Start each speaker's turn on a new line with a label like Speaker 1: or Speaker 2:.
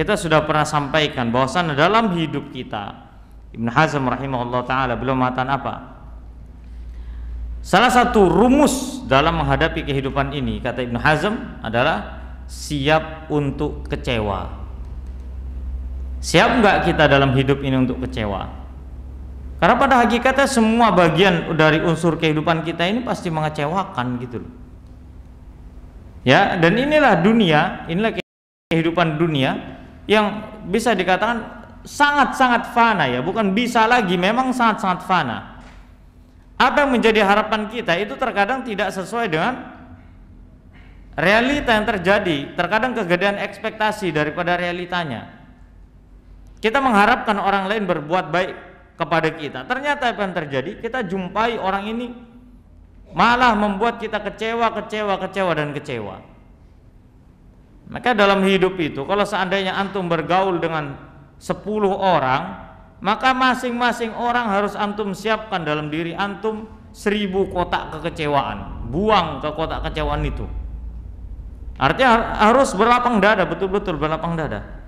Speaker 1: kita sudah pernah sampaikan bahwasanya dalam hidup kita Ibnu Hazm rahimahullah taala belum matan apa salah satu rumus dalam menghadapi kehidupan ini kata Ibnu Hazm adalah siap untuk kecewa siap nggak kita dalam hidup ini untuk kecewa karena pada hakikatnya semua bagian dari unsur kehidupan kita ini pasti mengecewakan gitu loh ya dan inilah dunia inilah kehidupan dunia yang bisa dikatakan sangat-sangat fana ya, bukan bisa lagi, memang sangat-sangat fana. Apa yang menjadi harapan kita itu terkadang tidak sesuai dengan realita yang terjadi, terkadang kegedean ekspektasi daripada realitanya. Kita mengharapkan orang lain berbuat baik kepada kita. Ternyata apa yang terjadi? Kita jumpai orang ini malah membuat kita kecewa, kecewa, kecewa dan kecewa. Maka dalam hidup itu kalau seandainya antum bergaul dengan 10 orang, maka masing-masing orang harus antum siapkan dalam diri antum seribu kotak kekecewaan. Buang ke kotak kecewaan itu. Artinya harus berlapang dada, betul-betul berlapang dada.